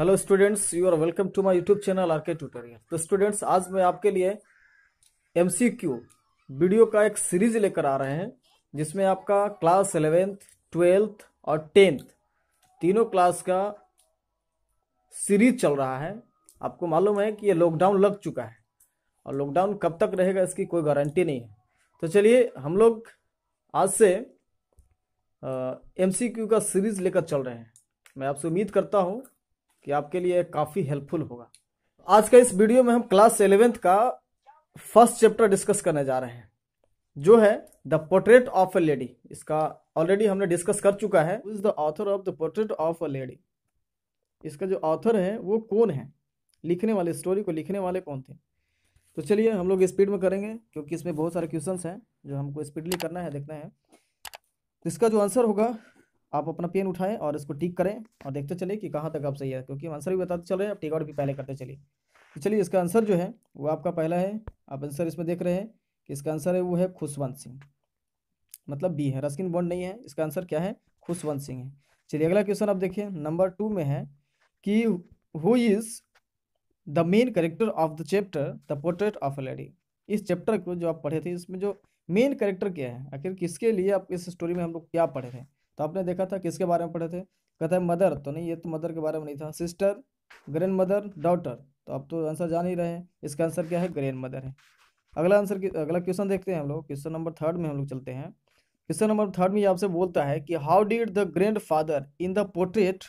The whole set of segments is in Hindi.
hello students you are welcome to my YouTube channel R K tutorial तो स्टूडेंट्स आज मैं आपके लिए एमसीक्यू वीडियो का एक सीरीज लेकर आ रहे हैं जिसमें आपका क्लास एलेवेंथ ट्वेल्थ और टेंथ तीनों क्लास का सीरीज चल रहा है आपको मालूम है कि ये लॉकडाउन लग चुका है और लॉकडाउन कब तक रहेगा इसकी कोई गारंटी नहीं है तो चलिए हम लोग आज से एम का सीरीज लेकर चल रहे हैं मैं आपसे उम्मीद करता हूँ कि आपके लिए काफ़ी हेल्पफुल होगा आज का इस वीडियो में हम क्लास इलेवेंथ का फर्स्ट चैप्टर डिस्कस करने जा रहे हैं जो है the portrait of a lady इसका ऑलरेडी हमने डिस्कस कर चुका है is the author of the portrait of a lady इसका जो ऑथर है वो कौन है लिखने वाले स्टोरी को लिखने वाले कौन थे तो चलिए हम लोग स्पीड में करेंगे क्योंकि इसमें बहुत सारे क्वेश्चंस हैं जो हमको स्पीडली करना है देखना है इसका जो आंसर होगा आप अपना पेन उठाएं और इसको टिक करें और देखते चले कि कहाँ तक आप सही है क्योंकि आंसर भी बताते चल रहे हैं आप टिकट भी पहले करते चलिए तो चलिए इसका आंसर जो है वो आपका पहला है आप आंसर इसमें देख रहे हैं कि इसका आंसर है वो है खुशवंत सिंह मतलब बी है रस्किन बॉन्ड नहीं है इसका आंसर क्या है खुशवंत सिंह है चलिए अगला क्वेश्चन आप देखिए नंबर टू में है कि who is the main character of the chapter the portrait of a lady इस चैप्टर को जो आप पढ़े थे इसमें जो मेन करेक्टर क्या है आखिर किसके लिए आप इस स्टोरी में हम लोग क्या पढ़े थे तो आपने देखा था किसके बारे में पढ़े थे कहता है मदर तो नहीं ये तो मदर के बारे में नहीं था सिस्टर ग्रैंड मदर डॉटर तो आप तो आंसर जान ही रहे हैं इसका आंसर क्या है ग्रैंड मदर है अगला आंसर अगला क्वेश्चन देखते हैं हम लोग क्वेश्चन नंबर थर्ड में हम लोग चलते हैं क्वेश्चन नंबर थर्ड में ये आपसे बोलता है कि how did the grandfather in the portrait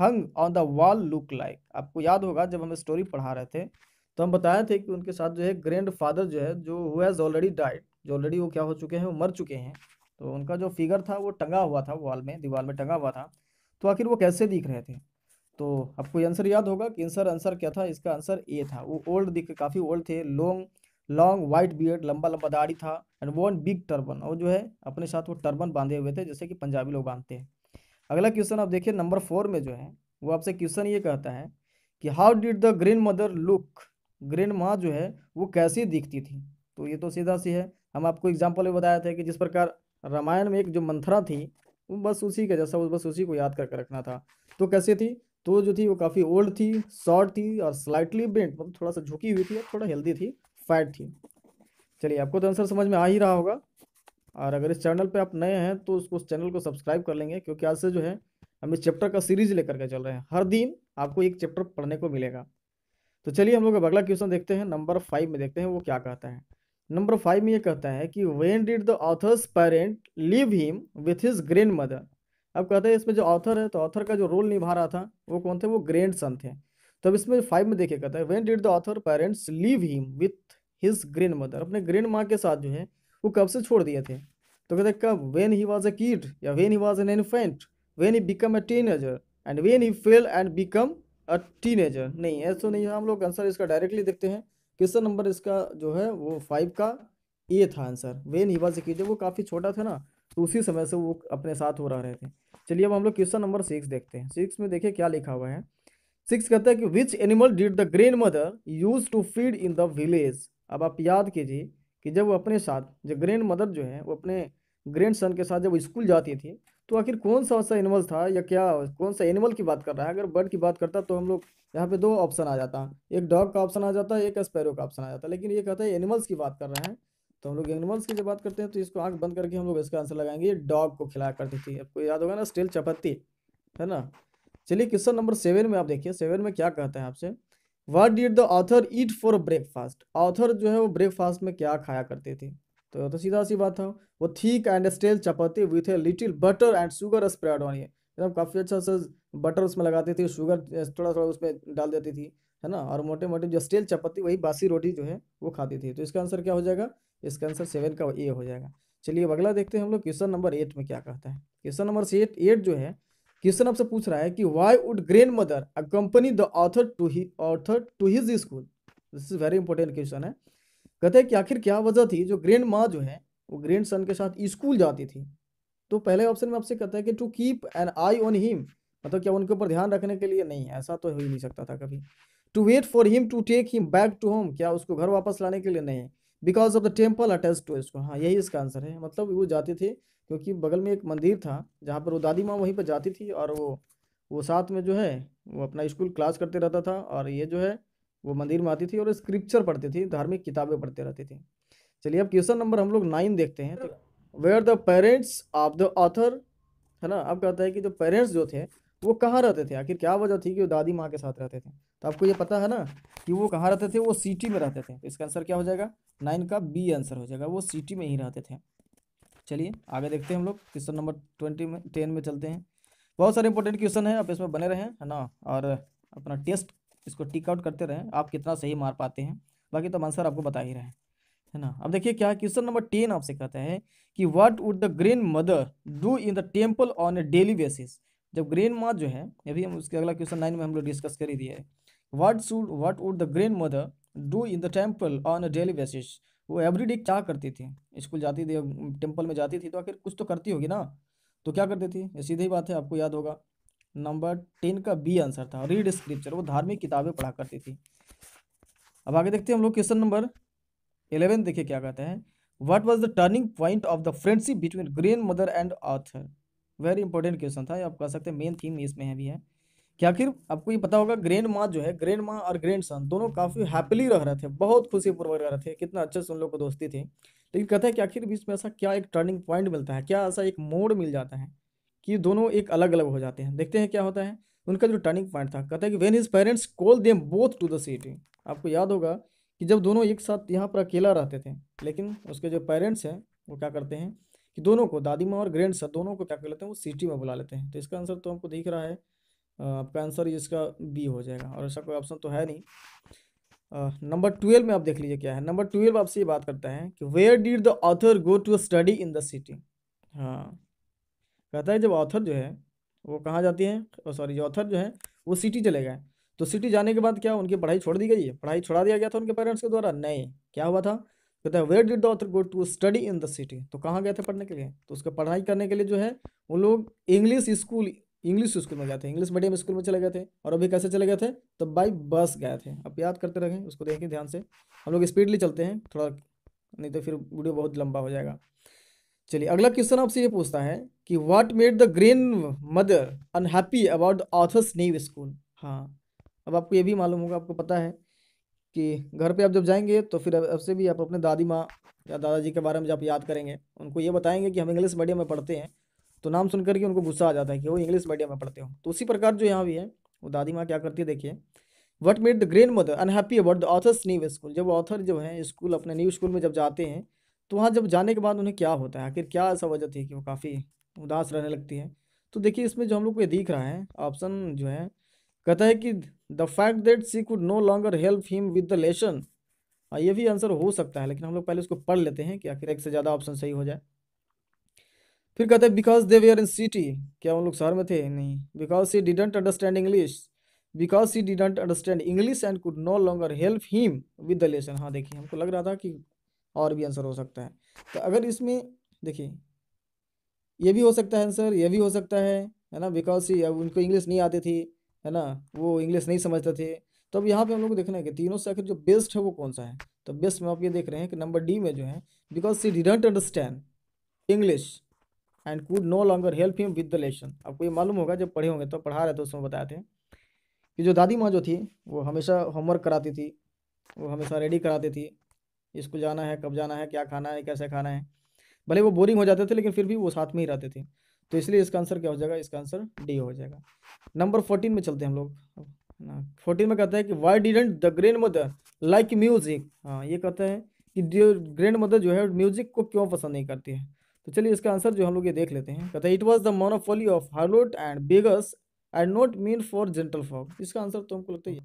hung on the wall look like आपको याद होगा जब हम स्टोरी पढ़ा रहे थे तो हम बताए थे कि उनके साथ जो है ग्रैंड फादर जो है जो हुआ ऑलरेडी डाइड जो ऑलरेडी वो क्या हो चुके हैं वो मर चुके हैं तो उनका जो फिगर था वो टंगा हुआ था वॉल में दीवार में टंगा हुआ था तो आखिर वो कैसे दिख रहे थे तो आपको आंसर याद होगा कि आंसर आंसर क्या था इसका आंसर ए था वो ओल्ड दिख काफ़ी ओल्ड थे लॉन्ग लॉन्ग वाइट बियर्ड लंबा लंबा दाढ़ी था एंड वन बिग टर्बन और जो है अपने साथ वो टर्बन बांधे हुए थे जैसे कि पंजाबी लोग बांधते हैं अगला क्वेश्चन आप देखिए नंबर फोर में जो है वो आपसे क्वेश्चन ये कहता है कि how did the green mother look green माँ जो है वो कैसी दिखती थी तो ये तो सीधा सी है हम आपको एग्जाम्पल भी बताया था कि जिस प्रकार रामायण में एक जो मंथरा थी वो बस उसी का जैसा बस उसी को याद करके रखना था तो कैसे थी तो जो थी वो काफ़ी ओल्ड थी शॉर्ट थी और स्लाइटली बेंट मतलब थोड़ा सा झुकी हुई थी और थोड़ा हेल्दी थी फैट थी चलिए आपको तो आंसर समझ में आ ही रहा होगा और अगर इस चैनल पे आप नए हैं तो उसको उस चैनल को सब्सक्राइब कर लेंगे क्योंकि आज से जो है हम इस चैप्टर का सीरीज लेकर के चल रहे हैं हर दिन आपको एक चैप्टर पढ़ने को मिलेगा तो चलिए हम लोग अगला क्वेश्चन देखते हैं नंबर फाइव में देखते हैं वो क्या कहता है नंबर फाइव में ये कहता है कि when did the author's parent leave him with his grandmother अब कहते हैं इसमें जो ऑथर है तो ऑथर का जो रोल निभा रहा था वो कौन थे वो ग्रैंड सन थे तो अब इसमें फाइव में देखिए कहता है when did the author parents leave him with his grandmother अपने ग्रैंड माँ के साथ जो है वो कब से छोड़ दिए थे तो कहते हैं कब when he was a kid या when he was an infant when he become a teenager and when he fell and become a teenager नहीं ऐसा तो नहीं है हम लोग आंसर इसका डायरेक्टली देखते हैं क्वेश्चन नंबर इसका जो है वो फाइव का ए था answer when he was a वो काफ़ी छोटा था ना तो उसी समय से वो अपने साथ हो रहे थे चलिए अब हम लोग क्वेश्चन नंबर सिक्स देखते हैं सिक्स में देखिए क्या लिखा हुआ है सिक्स कहता है कि which animal did the grandmother use to feed in the village अब आप याद कीजिए कि जब वो अपने साथ जो ग्रैंड मदर जो है वो अपने ग्रैंड सन के साथ जब स्कूल जाती थी तो आखिर कौन सा ऐसा एनिमल था या क्या कौन सा एनिमल की बात कर रहा है अगर बर्ड की बात करता तो हम लोग यहाँ पे दो ऑप्शन आ जाता एक डॉग का ऑप्शन आ जाता एक स्पैरो का ऑप्शन आ जाता लेकिन ये कहता है एनिमल्स की बात कर रहे हैं तो हम लोग एनिमल्स की जब बात करते हैं तो इसको आँख बंद करके हम लोग इसका आंसर लगाएंगे डॉग को खिलाया करती थी आपको याद होगा ना स्टील चपत्ती है ना चलिए क्वेश्चन नंबर सेवन में आप देखिए सेवन में क्या कहते हैं आपसे what did the author eat for breakfast author जो है वो ब्रेकफास्ट में क्या खाया करती थी तो तो सीधा सी बात है वो thick and stale chapati with a little butter and sugar spread on ये एकदम काफ़ी अच्छा सा बटर उसमें लगाती थी शुगर थोड़ा थोड़ा उसमें डाल देती थी है ना और मोटे मोटे जो स्टेल चपाती वही बासी रोटी जो है वो खाती थी तो इसका आंसर क्या हो जाएगा इसका आंसर सेवन का ए हो जाएगा चलिए अगला देखते हैं हम लोग क्वेश्चन नंबर एट में क्या कहता है क्वेश्चन नंबर एट एट जो है क्वेश्चन आपसे पूछ रहा है कि why would grandmother company the author to he author to his school this is very important question है कहते हैं कि आखिर क्या वजह थी जो ग्रैंड माँ जो है वो ग्रैंड सन के साथ स्कूल जाती थी तो पहले ऑप्शन में आपसे कहता है कि to keep an eye on him मतलब क्या उनके ऊपर ध्यान रखने के लिए नहीं ऐसा तो हो ही नहीं सकता था कभी to wait for him to take him back to home क्या उसको घर वापस लाने के लिए नहीं because of the temple attach to इसको हाँ यही इसका आंसर है मतलब वो जाते थे क्योंकि बगल में एक मंदिर था जहाँ पर वो दादी माँ वहीं पर जाती थी और वो वो साथ में जो है वो अपना स्कूल क्लास करते रहता था और ये जो है वो मंदिर में आती थी और स्क्रिप्चर पढ़ती थी धार्मिक किताबें पढ़ते रहती थी चलिए अब क्वेश्चन नंबर हम लोग नाइन देखते हैं तो where the parents of the author है ना अब कहता है कि जो पेरेंट्स जो थे वो कहाँ रहते थे आखिर क्या वजह थी कि वो दादी माँ के साथ रहते थे तो आपको ये पता है ना कि वो कहाँ रहते थे वो सिटी में रहते थे तो इसका आंसर क्या हो जाएगा नाइन का बी आंसर हो जाएगा वो सिटी में ही रहते थे चलिए आगे देखते हैं हम लोग क्वेश्चन नंबर ट्वेंटी में टेन में चलते हैं बहुत सारे इंपॉर्टेंट क्वेश्चन है आप इसमें बने रहें है ना और अपना टेस्ट इसको टिक आउट करते रहें आप कितना सही मार पाते हैं बाकी तो आंसर आपको बता ही रहे हैं है ना अब देखिए क्या क्वेश्चन नंबर टेन आपसे कहते हैं कि what would the green mother do in the temple on a daily basis जब ग्रीन माँ जो है अभी हम उसके अगला क्वेश्चन नाइन में हम लोग डिस्कस कर ही दिए what what should what would the green mother do in the temple on a daily basis वो एवरीडे क्या करती थी स्कूल जाती थी टेम्पल में जाती थी तो आखिर कुछ तो करती होगी ना तो क्या करती थी सीधी बात है आपको याद होगा नंबर टेन का बी आंसर था रीड स्क्रिप्चर वो धार्मिक किताबें पढ़ा करती थी अब आगे देखते हैं हम लोग क्वेश्चन नंबर इलेवन देखिए क्या कहते हैं what was the turning point of the friendship between green mother and author very important question था आप कह सकते हैं मेन थीम इसमें है भी है क्या आखिर आपको ये पता होगा ग्रैंड माँ जो है ग्रैंड माँ और ग्रैंड सन दोनों काफ़ी हैप्पीली रह रहे थे बहुत खुशीपूर्वक रह रहे थे कितना अच्छे से उन लोग को दोस्ती थी लेकिन कहते हैं कि आखिर बीच में ऐसा क्या एक टर्निंग पॉइंट मिलता है क्या ऐसा एक मोड़ मिल जाता है कि दोनों एक अलग अलग हो जाते हैं देखते हैं क्या होता है उनका जो टर्निंग पॉइंट था कहता है कि when his parents call them both to the city आपको याद होगा कि जब दोनों एक साथ यहाँ पर अकेला रहते थे लेकिन उसके जो पेरेंट्स हैं वो क्या करते हैं कि दोनों को दादी माँ और ग्रैंड सर दोनों को क्या कर लेते हैं वो सिटी में बुला लेते हैं तो इसका आंसर तो हमको दिख रहा है आपका आंसर इसका बी हो जाएगा और ऐसा कोई ऑप्शन तो है नहीं नंबर ट्वेल्व में आप देख लीजिए क्या है नंबर ट्वेल्व आपसे ये बात करता है कि where did the author go to study in the city हाँ कहता है जब ऑथर जो है वो कहाँ जाती है सॉरी ऑथर जो है वो सिटी चले गए तो सिटी जाने के बाद क्या उनकी पढ़ाई छोड़ दी गई है पढ़ाई छोड़ा दिया गया था उनके पेरेंट्स के द्वारा नहीं क्या हुआ था कहता है where did the author go to study in the city तो कहाँ गए थे पढ़ने के लिए तो उसका पढ़ाई करने के लिए जो है वो लोग इंग्लिश स्कूल इंग्लिश स्कूल में गए थे इंग्लिश मीडियम स्कूल में चले गए थे और अभी कैसे चले गए थे तो बाई बस गए थे अब याद करते रहें उसको देखें ध्यान से हम लोग स्पीडली चलते हैं थोड़ा नहीं तो फिर वीडियो बहुत लंबा हो जाएगा चलिए अगला क्वेश्चन आपसे ये पूछता है कि what made the green mother unhappy about the author's new school हाँ अब आपको ये भी मालूम होगा आपको पता है कि घर पे आप जब जाएंगे तो फिर अब से भी आप अपने दादी माँ या दादाजी के बारे में जब याद करेंगे उनको ये बताएंगे कि हम इंग्लिश मीडियम में पढ़ते हैं तो नाम सुन करके उनको गुस्सा आ जाता है कि वो इंग्लिश मीडियम में पढ़ते हो तो उसी प्रकार जो यहाँ भी है वो दादी माँ क्या करती है देखिए what made the gran mother unhappy about the author's new school जब ऑथर जो है स्कूल अपने न्यू स्कूल में जब जाते हैं तो वहाँ जब जाने के बाद उन्हें क्या होता है आखिर क्या ऐसा वजह थी कि वो काफ़ी उदास रहने लगती है तो देखिए इसमें जो हम लोग को ये दिख रहा है ऑप्शन जो है कहता है कि the fact that she could no longer help him with the lesson हाँ, ये भी आंसर हो सकता है लेकिन हम लोग पहले उसको पढ़ लेते हैं कि आखिर एक से ज़्यादा ऑप्शन सही हो जाए फिर कहते हैं because they were in city क्या उन लोग शहर में थे नहीं because she didn't understand English because she didn't understand English and could no longer help him with the lesson हाँ देखिए हमको लग रहा था कि और भी आंसर हो सकता है तो अगर इसमें देखिए ये भी हो सकता है आंसर ये भी हो सकता है है ना बिकॉज ही अब उनको इंग्लिश नहीं आती थी है ना वो इंग्लिश नहीं समझते थे तो अब यहाँ पे हम लोग को देखना है कि तीनों से आखिर जो बेस्ट है वो कौन सा है तो बेस्ट में आप ये देख रहे हैं कि नंबर डी में जो है because she didn't understand English and could no longer help him with the lesson आपको ये मालूम होगा जब पढ़े होंगे तो पढ़ा रहे थे उसमें बताए थे कि जो दादी माँ जो थी वो हमेशा होमवर्क कराती थी वो हमेशा रेडी कराती थी स्कूल जाना है कब जाना है क्या खाना है कैसे खाना है भले वो बोरिंग हो जाते थे लेकिन फिर भी वो साथ में ही रहते थे तो इसलिए इसका आंसर क्या हो जाएगा इसका आंसर डी हो जाएगा नंबर फोर्टीन में चलते हैं हम लोग फोर्टीन में कहते हैं कि why didn't the grandmother like music हाँ ये कहते हैं कि ग्रैंड मदर जो है म्यूजिक को क्यों पसंद नहीं करती है तो चलिए इसका आंसर जो हम लोग ये देख लेते हैं कहते हैं it was the monopoly of harlot and beggars and not mean for gentle folk इसका आंसर तो हमको लगता है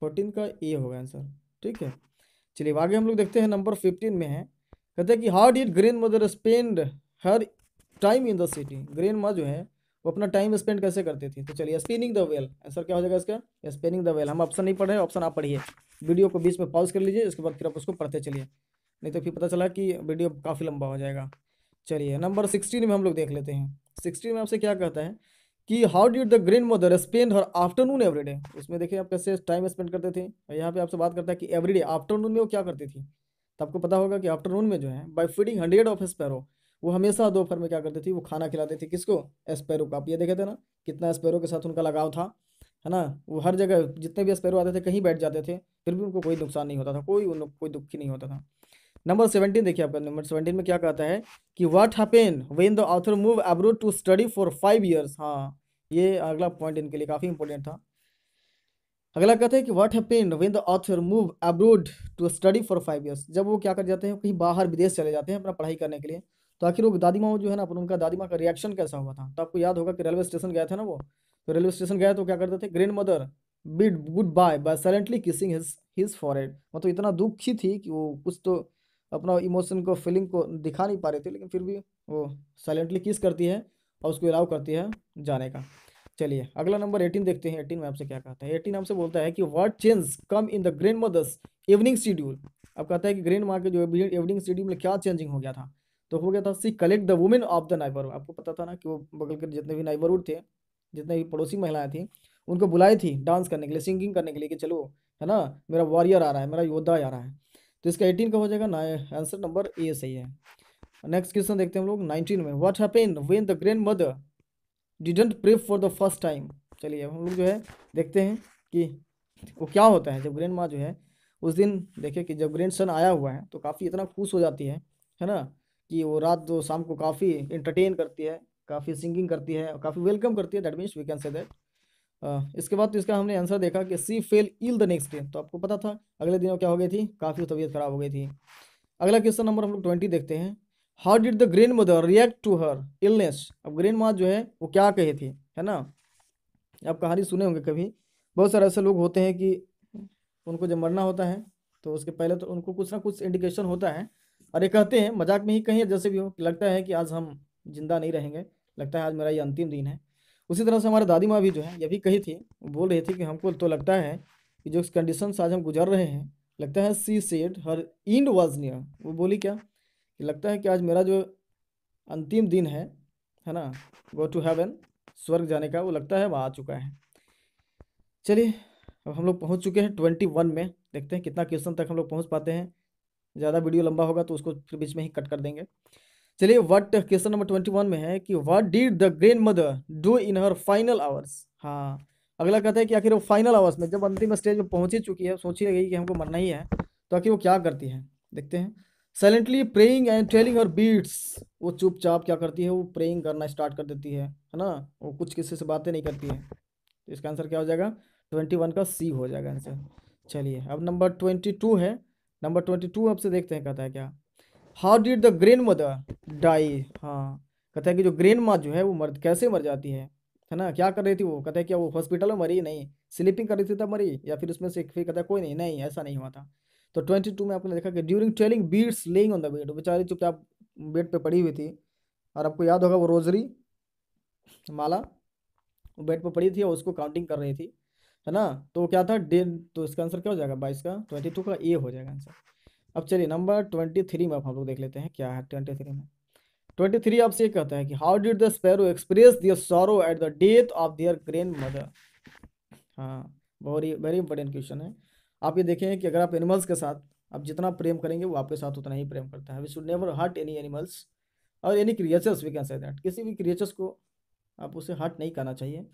फोर्टीन का ए होगा आंसर ठीक है चलिए आगे हम लोग देखते हैं नंबर फिफ्टीन में है कहते हैं कि how did grandmother spend her time in the city grand माँ जो है वो अपना टाइम स्पेंड कैसे करती थी तो चलिए स्पिनिंग द वेल आंसर क्या हो जाएगा इसका स्पिनिंग द वेल हम ऑप्शन नहीं पढ़े ऑप्शन आप पढ़िए वीडियो को बीच में पॉज कर लीजिए उसके बाद फिर आप उसको पढ़ते चलिए नहीं तो फिर पता चला कि वीडियो काफ़ी लंबा हो जाएगा चलिए नंबर सिक्सटीन में हम लोग देख लेते हैं सिक्सटीन में आपसे क्या कहता है कि how did the grandmother spend her afternoon everyday उसमें देखिए आप कैसे टाइम स्पेंड करते थे यहाँ पे आपसे बात करता है कि एवरीडे आफ्टरनून में वो क्या करती थी तो आपको पता होगा कि आफ्टरनून में जो है by feeding hundred of sparrow वो हमेशा दोपहर में क्या करती थी वो खाना खिलाती थी किसको स्पैरो को आप ये देखे थे ना कितना स्पैरो के साथ उनका लगाव था है ना वो हर जगह जितने भी स्पैरो आते थे कहीं बैठ जाते थे फिर भी उनको कोई नुकसान नहीं होता था कोई उनको कोई दुखी नहीं होता था नंबर सेवेंटीन देखिए आपका नंबर सेवेंटीन में क्या कहता है कि what happen when the author move abroad to study for five years हाँ ये अगला पॉइंट इनके लिए काफ़ी इंपॉर्टेंट था अगला कहते हैं कि what happen when the author move abroad to study for five years जब वो क्या कर जाते हैं कहीं बाहर विदेश चले जाते हैं अपना पढ़ाई करने के लिए तो आखिर वो दादी माँ जो है ना अपन उनका दादी माँ का रिएक्शन कैसा हुआ था तो आपको याद होगा कि रेलवे स्टेशन गया था ना वो तो रेलवे स्टेशन गया तो क्या करते थे grandmother bid goodbye bye silently kissing his his for मतलब इतना दुखी थी कि वो कुछ तो अपना इमोशन को फीलिंग को दिखा नहीं पा रही थी लेकिन फिर भी वो साइलेंटली किस करती है और उसको अलाउ करती है जाने का चलिए अगला नंबर एटीन देखते हैं एटीन में आपसे क्या कहता है एटीन आपसे बोलता है कि word change come in the grandmother's evening schedule अब कहता है कि ग्रैंड माँ के जो इवनिंग शेड्यूल में क्या चेंजिंग हो गया था तो हो गया था she collect the women of the neighbour आपको पता था ना कि वो बगल के जितने भी नाइबरहुड थे जितने भी पड़ोसी महिलाएं थी उनको बुलाई थी डांस करने के लिए सिंगिंग करने के लिए कि चलो है ना मेरा वॉरियर आ रहा है मेरा योद्धा आ रहा है तो इसका एटीन का हो जाएगा ना आंसर नंबर ए सही है नेक्स्ट क्वेश्चन देखते हैं हम लोग नाइनटीन में what happen when the grandmother didn't pray for the first time चलिए हम लोग जो है देखते हैं कि वो क्या होता है जब ग्रैंड माँ जो है उस दिन देखे कि जब ग्रैंड सन आया हुआ है तो काफ़ी इतना खुश हो जाती है है ना कि वो रात जो शाम को काफ़ी इंटरटेन करती है काफ़ी सिंगिंग करती है काफ़ी वेलकम करती है that means we can say that इसके बाद तो इसका हमने आंसर देखा कि she fell ill the next day तो आपको पता था अगले दिन क्या हो गई थी काफ़ी तबीयत खराब हो गई थी अगला क्वेश्चन नंबर हम लोग ट्वेंटी देखते हैं how did the green mother react to her illness अब ग्रीन माँ जो है वो क्या कहे थी है ना आप कहानी सुने होंगे कभी बहुत सारे ऐसे लोग होते हैं कि उनको जब मरना होता है तो उसके पहले तो उनको कुछ ना कुछ इंडिकेशन होता है और ये कहते हैं मजाक में ही कहीं जैसे भी हो लगता है कि आज हम जिंदा नहीं रहेंगे लगता है आज मेरा ये अंतिम दिन है उसी तरह से हमारे दादी माँ भी जो है ये भी कही थी बोल रही थी कि हमको तो लगता है कि जो कंडीशन आज हम गुजर रहे हैं लगता है she said her end was near वो बोली क्या कि लगता है कि आज मेरा जो अंतिम दिन है है ना गो टू हेवन स्वर्ग जाने का वो लगता है वह आ चुका है चलिए अब हम लोग पहुंच चुके हैं ट्वेंटी वन में देखते हैं कितना क्वेश्चन तक हम लोग पहुंच पाते हैं ज़्यादा वीडियो लंबा होगा तो उसको फिर बीच में ही कट कर देंगे चलिए what question number twenty one में है कि what did the grandmother do in her final hours हाँ अगला कहता है कि आखिर वो फाइनल आवर्स में जब अंतिम स्टेज में पहुंच ही चुकी है सोची गई कि हमको मरना ही है तो आखिर वो क्या करती है देखते हैं silently praying and telling her beads वो चुपचाप क्या करती है वो प्रेइंग करना स्टार्ट कर देती है है ना वो कुछ किसी से बातें नहीं करती है तो इसका आंसर क्या हो जाएगा ट्वेंटी वन का सी हो जाएगा आंसर चलिए अब नंबर ट्वेंटी टू है नंबर ट्वेंटी टू आपसे देखते हैं कहता है क्या how did the gran mother die हाँ कहते हैं कि जो ग्रेन माँ जो है वो मर कैसे मर जाती है है ना क्या कर रही थी वो कहते हैं क्या वो हॉस्पिटल में मरी नहीं स्लीपिंग कर रही थी तब मरी या फिर उसमें से फिर कहता कोई नहीं नहीं ऐसा नहीं हुआ था तो ट्वेंटी टू में आपने देखा कि during telling beads laying on the bed बेचारी चुपचाप बेड पर पड़ी हुई थी और आपको याद होगा वो रोजरी माला वो बेड पर पड़ी थी और उसको काउंटिंग कर रही थी है ना तो क्या था डेन तो इसका आंसर क्या हो जाएगा बाईस का ट्वेंटी टू का ए हो जाएगा आंसर अब चलिए नंबर ट्वेंटी थ्री में अब हम लोग देख लेते हैं क्या है ट्वेंटी थ्री में ट्वेंटी थ्री आपसे ये कहता है कि how did the sparrow express their sorrow at the death of their grandmother हाँ बहुत ही वेरी इंपॉर्टेंट क्वेश्चन है आप ये देखें कि अगर आप एनिमल्स के साथ आप जितना प्रेम करेंगे वो आपके साथ उतना ही प्रेम करता है we should never hurt any animals और any creatures we can say that किसी भी क्रिएचर्स को आप उसे हर्ट नहीं करना चाहिए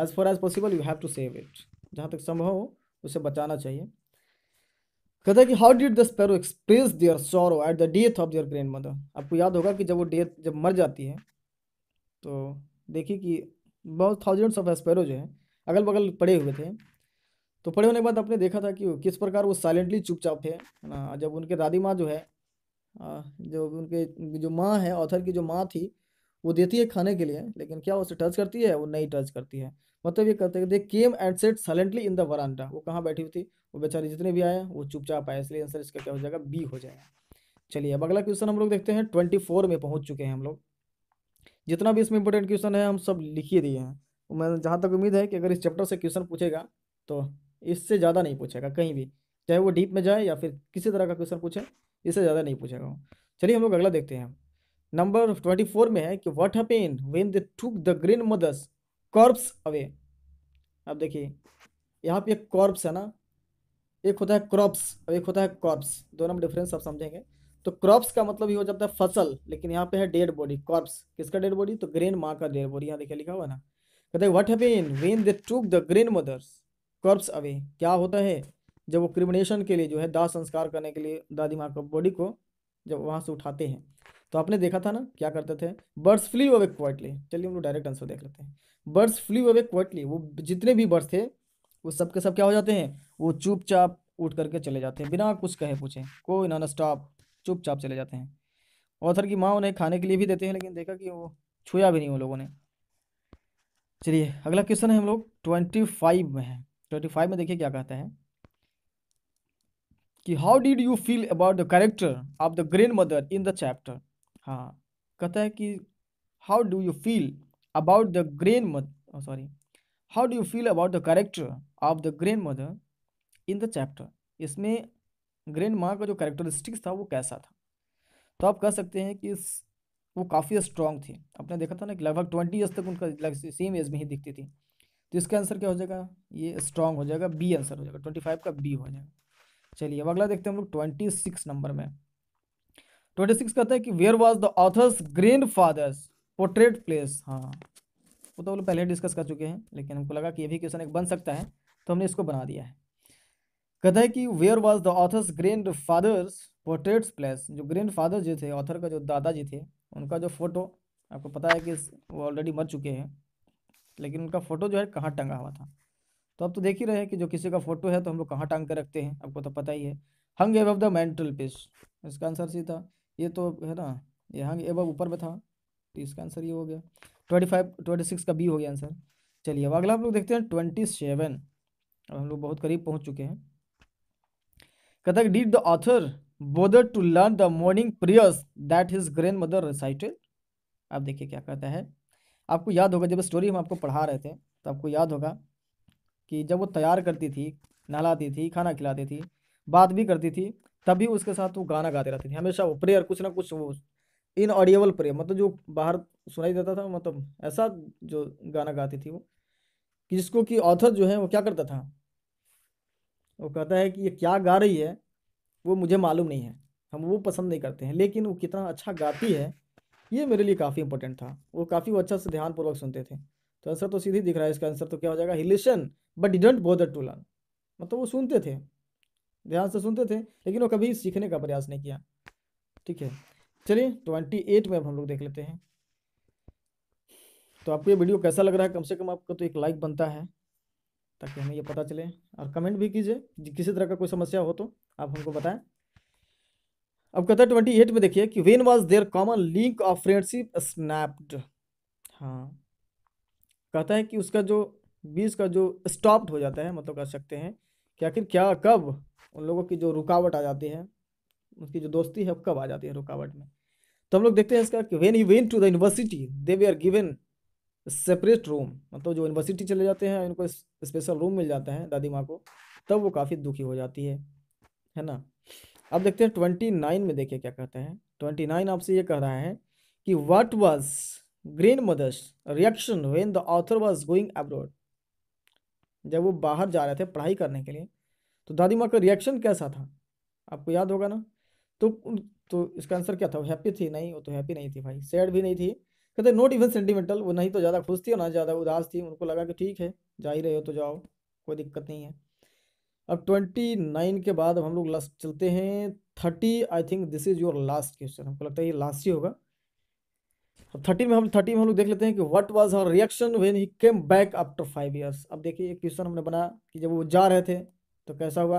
as far as possible you have to save it जहाँ तक संभव हो उसे बचाना चाहिए कहता है कि how did the sparrow express their sorrow at the death of their grandmother आपको याद होगा कि जब वो डेथ जब मर जाती है तो देखिए कि बहुत थाउजेंड्स ऑफ स्पैरो जो है अगल बगल पड़े हुए थे तो पड़े होने के बाद आपने देखा था कि किस प्रकार वो साइलेंटली चुपचाप थे ना जब उनके दादी माँ जो है जो उनके जो माँ है ऑथर की जो माँ थी वो देती है खाने के लिए लेकिन क्या उसे टच करती है वो नहीं टच करती है मतलब ये करते they came and sat silently in the veranda वो कहाँ बैठी हुई थी वो बेचारी जितने भी आए वो चुपचाप आए इसलिए आंसर इसका क्या हो जाएगा बी हो जाएगा चलिए अब अगला क्वेश्चन हम लोग देखते हैं ट्वेंटी फोर में पहुँच चुके हैं हम लोग जितना भी इसमें इंपॉर्टेंट क्वेश्चन है हम सब लिखिए दिए हैं मैं जहाँ तक उम्मीद है कि अगर इस चैप्टर से क्वेश्चन पूछेगा तो इससे ज़्यादा नहीं पूछेगा कहीं भी चाहे वो डीप में जाए या फिर किसी तरह का क्वेश्चन पूछे इससे ज़्यादा नहीं पूछेगा चलिए हम लोग अगला देखते हैं नंबर ट्वेंटी फोर में है कि what happen when they took the green mother's corpse away अब देखिए यहाँ पे एक कॉर्प्स है ना एक होता है क्रॉप्स और एक होता है कॉर्प्स दोनों में डिफरेंस आप समझेंगे तो क्रॉप्स का मतलब ही हो जाता है फसल लेकिन यहाँ पे है डेड बॉडी कॉर्प्स किसका डेड बॉडी तो ग्रेन माँ का डेड बॉडी यहाँ देखिए लिखा हुआ ना कहते हैं what happen when they took the gran mother's corpse away क्या होता है जब वो क्रिमिनेशन के लिए जो है दाह संस्कार करने के लिए दादी माँ का बॉडी को जब वहाँ से उठाते हैं तो आपने देखा था ना क्या करते थे बर्ड्स फ्ली अवे क्वाइटली चलिए हम लोग डायरेक्ट आंसर देख लेते हैं बर्ड्स फ्ली अवे क्वाइटली वो जितने भी बर्ड्स थे वो सब के सब क्या हो जाते हैं वो चुपचाप उठ करके चले जाते हैं बिना कुछ कहे पूछे कोई नॉन स्टॉप चुपचाप चले जाते हैं ऑथर की माँ उन्हें खाने के लिए भी देते हैं लेकिन देखा कि वो छुया भी नहीं उन लोगों ने चलिए अगला क्वेश्चन है हम लोग ट्वेंटी फाइव में है ट्वेंटी फाइव में देखिए क्या कहता है कि how did you feel about the character of the grandmother in the chapter हाँ कहता है कि how do you feel about the gran mother sorry how do you feel about the character of the grandmother in the chapter इसमें ग्रैंड माँ का जो करेक्टरिस्टिक्स था वो कैसा था तो आप कह सकते हैं कि वो काफ़ी स्ट्रॉन्ग थी आपने देखा था ना कि लगभग ट्वेंटी ईयर्स तक उनका सेम एज में ही दिखती थी तो इसका आंसर क्या हो जाएगा ये स्ट्रॉन्ग हो जाएगा बी आंसर हो जाएगा ट्वेंटी फाइव का बी हो जाएगा चलिए अब अगला देखते हैं हम लोग ट्वेंटी सिक्स नंबर में ट्वेंटी सिक्स कहता है कि where was the author's grandfather's portrait place हाँ वो तो हम पहले डिस्कस कर चुके हैं लेकिन हमको लगा कि ये भी क्वेश्चन एक बन सकता है तो हमने इसको बना दिया है कहता है कि where was the author's grandfather's portraits place जो ग्रैंड फादर जो थे ऑथर का जो दादाजी थे उनका जो फोटो आपको पता है कि वो ऑलरेडी मर चुके हैं लेकिन उनका फ़ोटो जो है कहाँ टंगा हुआ था तो आप तो देख ही रहे हैं कि जो किसी का फोटो है तो हम लोग कहाँ टांग कर रखते हैं आपको तो पता ही है hung above the mantelpiece इसका आंसर सी था ये तो है ना यहाँ अब ऊपर में था तो इसका आंसर ये हो गया ट्वेंटी फाइव ट्वेंटी सिक्स का बी हो गया आंसर चलिए अब अगला हम लोग देखते हैं ट्वेंटी सेवन अब हम लोग बहुत करीब पहुँच चुके हैं कथक did the author bother to learn the morning prayers that his grandmother recited आप देखिए क्या कहता है आपको याद होगा जब स्टोरी हम आपको पढ़ा रहे थे तो आपको याद होगा कि जब वो तैयार करती थी नहलाती थी खाना खिलाती थी बात भी करती थी तभी उसके साथ वो गाना गाते रहते थे हमेशा वो प्रेयर कुछ ना कुछ वो इन ऑडियबल प्रेयर मतलब जो बाहर सुनाई देता था मतलब ऐसा जो गाना गाती थी वो कि जिसको कि ऑथर जो है वो क्या करता था वो कहता है कि ये क्या गा रही है वो मुझे मालूम नहीं है हम वो पसंद नहीं करते हैं लेकिन वो कितना अच्छा गाती है ये मेरे लिए काफ़ी इंपॉर्टेंट था वो काफ़ी अच्छा से ध्यानपूर्वक सुनते थे तो आंसर तो सीधे दिख रहा है इसका आंसर तो क्या हो जाएगा he listen but didn't bother to learn मतलब वो सुनते थे ध्यान से तो सुनते थे लेकिन वो कभी सीखने का प्रयास नहीं किया ठीक है चलिए ट्वेंटी एट में अब हम लोग देख लेते हैं तो आपको ये वीडियो कैसा लग रहा है कम से कम आपका तो एक लाइक बनता है ताकि हमें ये पता चले और कमेंट भी कीजिए किसी तरह का कोई समस्या हो तो आप हमको बताएं अब कहता है ट्वेंटी एट में देखिए कि when was there common link of friendship snapped हाँ कहता है कि उसका जो बीच का जो स्टॉप्ड हो जाता है मतलब कह सकते हैं कि आखिर क्या कब उन लोगों की जो रुकावट आ जाती है उसकी जो दोस्ती है कब आ जाती है रुकावट में तो हम लोग देखते हैं इसका कि when you went to the university they were given separate room मतलब जो यूनिवर्सिटी चले जाते हैं इनको स्पेशल रूम मिल जाता है दादी माँ को तब वो काफ़ी दुखी हो जाती है है ना अब देखते हैं ट्वेंटी नाइन में देखिए क्या कहते हैं ट्वेंटी नाइन आपसे ये कह रहा है कि what was grandmother's reaction when the author was going abroad जब वो बाहर जा रहे थे पढ़ाई करने के लिए तो दादी माँ का रिएक्शन कैसा था आपको याद होगा ना तो तो इसका आंसर क्या था वो हैप्पी थी नहीं वो तो हैप्पी नहीं थी भाई सैड भी नहीं थी कहते नोट इवन सेंटिमेंटल वो नहीं तो ज़्यादा खुश थी और ना ज़्यादा उदास थी उनको लगा कि ठीक है जा ही रहे हो तो जाओ कोई दिक्कत नहीं है अब ट्वेंटी नाइन के बाद अब हम लोग लास्ट चलते हैं thirty I think this is your last question हमको लगता है ये लास्ट ही होगा अब थर्टी में हम थर्टी में हम लोग देख लेते हैं कि what was her reaction when he came back after five years अब देखिए एक क्वेश्चन हमने बना कि जब वो जा रहे थे तो कैसा हुआ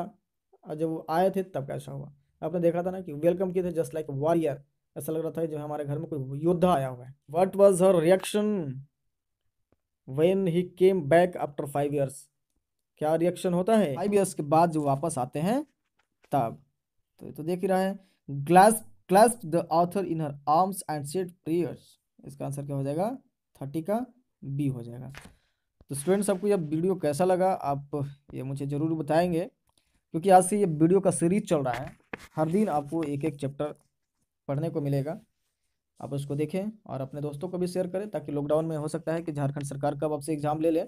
और जब वो आए थे तब कैसा हुआ आपने देखा था ना कि वेलकम किए थे जस्ट लाइक वॉरियर ऐसा लग रहा था जो हमारे घर में कोई योद्धा आया हुआ है what was her reaction when he came back after five years क्या रिएक्शन होता है फाइव ईयर्स के बाद जो वापस आते हैं तब तो ये तो देख ही रहा है ग्लास clasp the author in her arms and said prayers इसका आंसर क्या हो जाएगा थर्टी का बी हो जाएगा तो स्टूडेंट्स आपको यह वीडियो कैसा लगा आप ये मुझे ज़रूर बताएंगे क्योंकि आज से ये वीडियो का सीरीज चल रहा है हर दिन आपको एक एक चैप्टर पढ़ने को मिलेगा आप उसको देखें और अपने दोस्तों को भी शेयर करें ताकि लॉकडाउन में हो सकता है कि झारखंड सरकार कब आपसे एग्ज़ाम ले ले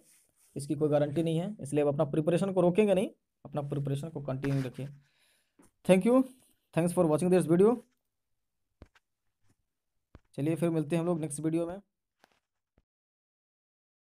इसकी कोई गारंटी नहीं है इसलिए आप अपना प्रिपरेशन को रोकेंगे नहीं अपना प्रिपरेशन को कंटिन्यू रखिए thank you thanks for watching this video चलिए फिर मिलते हैं हम लोग नेक्स्ट वीडियो में